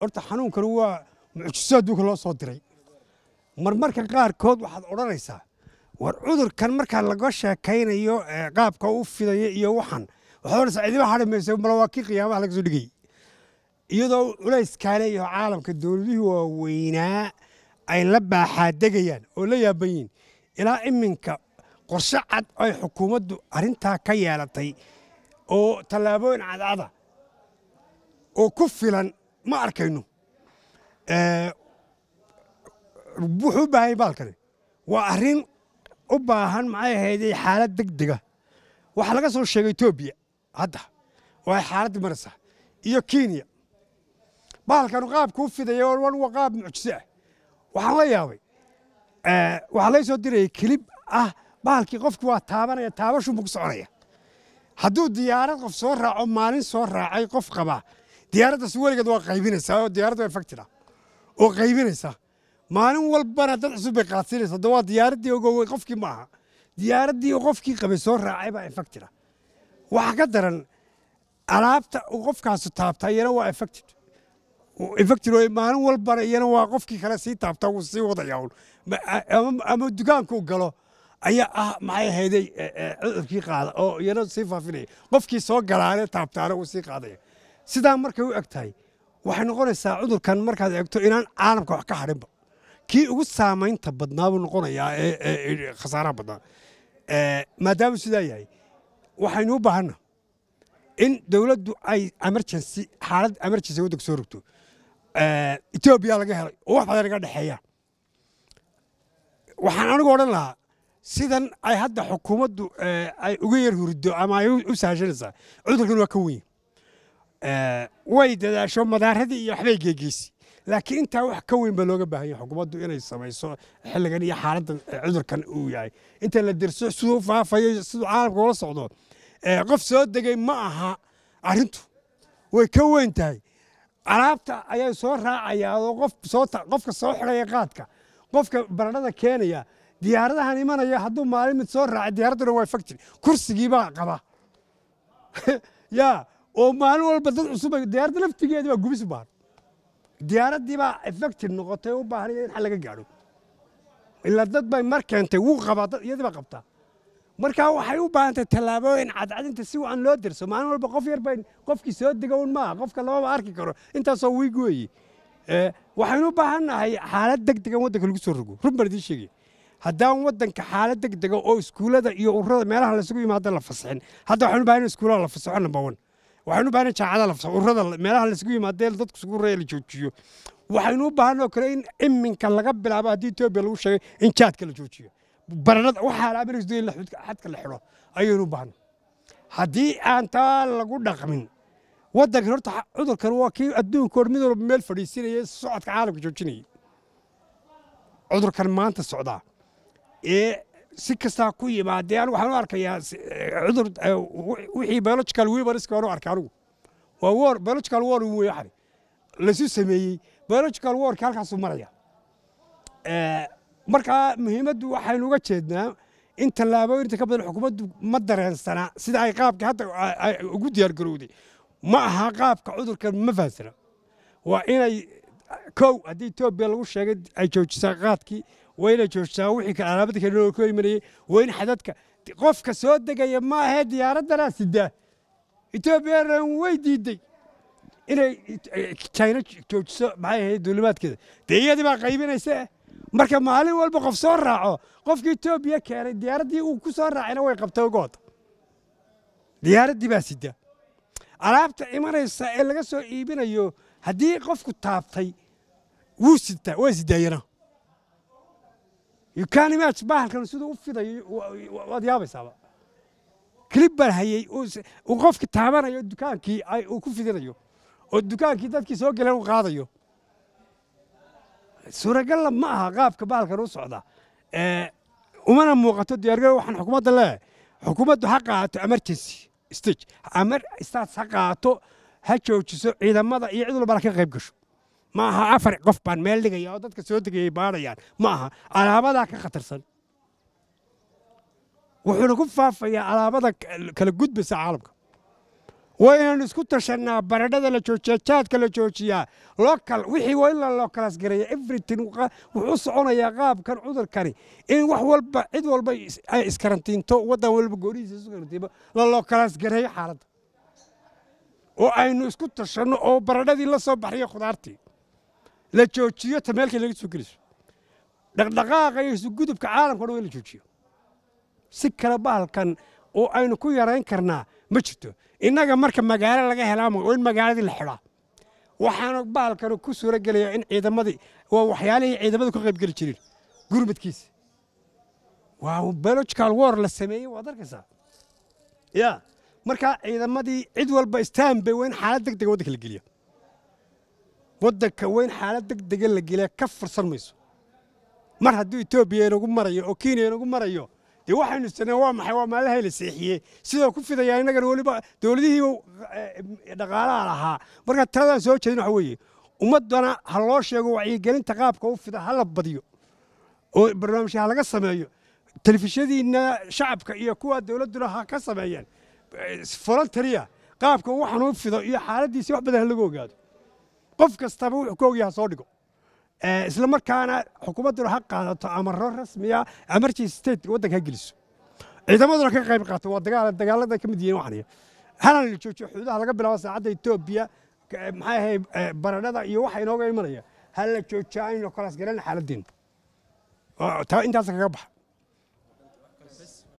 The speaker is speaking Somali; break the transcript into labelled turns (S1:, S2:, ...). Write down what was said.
S1: horta xanuunkanu waa mucjiso adduunka loo soo diray marmarka qaarkood waxaad odhanaysaa war cudurkan markaa laga sheekaynayo qaabka u fidaya iyo waxan waxaad odhanaysaa cidiba hadhimaysa malawaakii qiyaamaha laga soo dhigayay iyadoo culayska leeyaho caalamka dowladihii waaweynaa ay la baaxaa degayaan oo la yaaban ilaa iminka qorshe cad ay xukuumaddu arrintaa ka yeelatay oo tallaabooyin cadcada ah oo ku filan ma arkayno wuxuu u baahanya baalkani waa arrin u baahan maxay ahaydee xaalad deg dega waxaa laga soo sheegay etoobiya hadda oo ay xaaladda iyo kenya baalkanu qaabkuu fidaya wan waa qaab mucjise ah waxaan la yaabay waxaa lay soo dirayay kelib ah baalkii qofki waa taabanaya taabashunbuu ku soconaya hadduu diyaarad qof soo raaco maalin soo raacay qof qabaa diyaaraddas weligeed waa qaybinaysaa oo diyaaradda waa factira oo qaybinaysaa maalin walbana dad cusub bay qaadsiinaysaa dawaa diyaaraddii ogowey qofkii ma aha diyaaraddii qofkii qabay soo raacay baa effectira waxaa ka daran alaabta qofkaasu taabtaa iyana waa effected effected oo maalin walbana iyana waa qofkii kale sii taabtaa wuu sii wadayaa ama dugaankuu galo ayaa ah maxay ahayday e, e, cudurkii qaada oo iyana sii faafinaya qofkii soo galaane taabtaana wuu sii qaadaya sidaa markay u eg waxay noqonaysaa cudurkan markaad eegto inaan caalamka wax ka hadhinba kii ugu saamaynta badnaabuu noqonayaa khasaaraha badnaa maadaamuu sidaa yahay waxaynu u baahanna in dowladdu ay emergency xaalad emergency waddanka soo rogto etoobiya laga helay oo wax badan naga dhexeeya waxaan anigu odhan lahaa sidan ay hadda xukuumaddu ay uga yar hurido ama ay u sahashanaysaa cudurkan waa ka weyn way dadaasho madaaradii iyo waxbay geegeysay laakiin intaa wax ka weyn baa looga baahan yahay xukuumaddu inay samayso xilligan iyo xaaladdan cudurkan uu yahay inta la derso siduu faafayo siduu caalamka ula socdo qof soo degay ma aha arrintu way ka weyn tahay alaabta ayay soo raacayaadoo qof soo qofka soo xidhaya qaadka qofka baradhada keenaya diyaaradahan imanaya hadduu maalin mid soo raaca diyaradduna waa factory kursigiibaa qaba yaa oo maalin walba dad cusub diyaaradda laftigeedi baa gubis baahan diyaaraddii baa effective noqotay u baahan in xal laga gaadho ilaa dad bay mar keentay wuu qabaa dad iyadii baa qabtaa markaa waxay u baahantahay tallaabooyin cadcadinta si wacan loo derso maalin walba qof yar bay qofkii soo dega un maaha qofka lababa arki karo intaasoo wiig weeye eh, waxaynu u baahan nahay xaalad deg degan waddanka lagu soo rogo run idiin sheegaya haddaan waddanka xaalad deg dega ah oo iskuullada iyo ururada meelaha laysugu yimaado la fasixin hadda waxaynu bahan in iskuullaha la fasaxo number one waxaynu u baahana jaacada lafta urada meelaha laisugu yimaadee dadkusugu raya la joojiyo waxaynu u baahanoo kale in iminka laga bilaabo haddii etoobiya lagu sheegay in jaadka la joojiyo baranada waxaa amerika doon in xadka la xidho ayaynu u baahna haddii aan taa lagu dhaqmin waddankan horta cudurkan waa kii adduunka hor mid walba meel fadhiisinaya socodka caalamka joojinayay cudurkan maanta socdaa ee si kastaa ku yimaadee anigu waxaan u arkayaa eh, cudur eh, wixii biological weaverska waan u arkay anigu waa war biological war weeye waxani lasu sameeyey biological warka halkaasuu maraya eh, markaa muhiimaddu waxaynu uga jeednaa in tallaabooyinta ka badan xukuumaddu ma dareensana sida ay qaabka hadda ugu diyaargarowday ma aha qaabka cudurka ma fahansana waa inay kow haddii etoobiya lagu sheegay ay joojisaa qaadkii wayna joogtaa wixii ka alaabadka loo ka imanayay wayna xadadka qofka soo degaya ma ahee diyaaraddanaa sidaa etoobiya ran way diiday inay jina joojiso maxay ahayd duulimaadkeeda dee iyadii baa qaybinaysa eh? marka maalin walba qof soo raaco qofkii etoobiya keenay diyaaraddii uu ku soo raacayna way qabtay ugooda diyaaraddii baa sida alaabta imanaysa ee laga soo iibinayo haddii qofku taabtay wuu sitaa waa sidaayana ucanimaj bahalkan siduu u fidayo waad yaabaysaaba klib baan hayey uu qofki taabanayo dukaankii uu ku fidinayo oo dukaankii dadkii soo geleen u qaadayo suuragalla ma aha qaabka bahalkan u socda umana muuqato diyaargarow waxaan xukuumadda leeyahay xukuumaddu ha qaato emergency stage amar states ha qaato ha joojiso ciidamada iyo cid walbana ka qayb gasho ma aha afar qof baan meel dhigaya oo dadka soo degayay baadhayaan ma alaabadaa ka khatarsan wuxuuna ku faafayaa alaabada kala gudbaysa caalamka waa isku tashannaa baradhada la joojiya jaadka la joojiyaa local wixii waa in la localaas gareeya everything wuxuu soconayaa qaabkan cudurkani in wax walba cid walba ay iskarantiinto waddan walba goonihiisa isu karantiinto la localaas gareeyo xaaladda oo aynu isku tashanno oo baradhadii la soo baxriyo khudaartii la joojiyo ta meelkay laga soo geliso dhaqdhaqaaqa iyo isugudubka caalamka o dhan la joojiyo si kale bahalkan oo aynu ku yarayn karnaa ma jirto innaga marka magaalo laga helaa waa in magaaladii la xidhaa waxaana bahalkan ku suura gelaya in ciidamadii waa waxyaalihii ciidamadu ka qaybgeli jireen gurmadkiisa waa biological war la sameeyey waad arkaysaa ya markaa ciidamadii cid walba istaan bay waa in xaalad deg dega waddanka la geliya waddanka weyn xaalad degdega la geliya ka fursan mayso mar hadduu etoobiya inagu marayo oo kenya inagu marayo dee waxaynu istirnaa waa maxay waa maalahay la seexiyey sidoo ku fidayaan innagana weliba dowladihiiba eh, dhaqaalaha lahaa marka taladaan soo jeedin waxa weeye ummaddana ha loo sheego wacyigelinta qaabka u fida ha la badiyo oo barnaamijka ha sameeyo telefishadiinna shacabka iyo kuwa dowladduna ha ka sameeyaan folontaria eh, qaabka waxaan u fido iyo xaaladdiisi wax badan ha lagu ogaado qof kastaba wuxuu ka ogyaha soo dhigo eh, isla markaana xukuumadduna ha qaadato amaro rasmiya emergency state waddanka ha geliso ciidamaduna ka qayb qaato waa dagaal dagaalada ka mid yihiin waxaniya halana joojiyo xuduudaha laga bilaabo saacadda etoobiya maxay ahay eh, baradhada iyo waxa inooga imanaya ha la joojiyo aynu kolaas garana xaaladdeena taa intaasa kaga baxa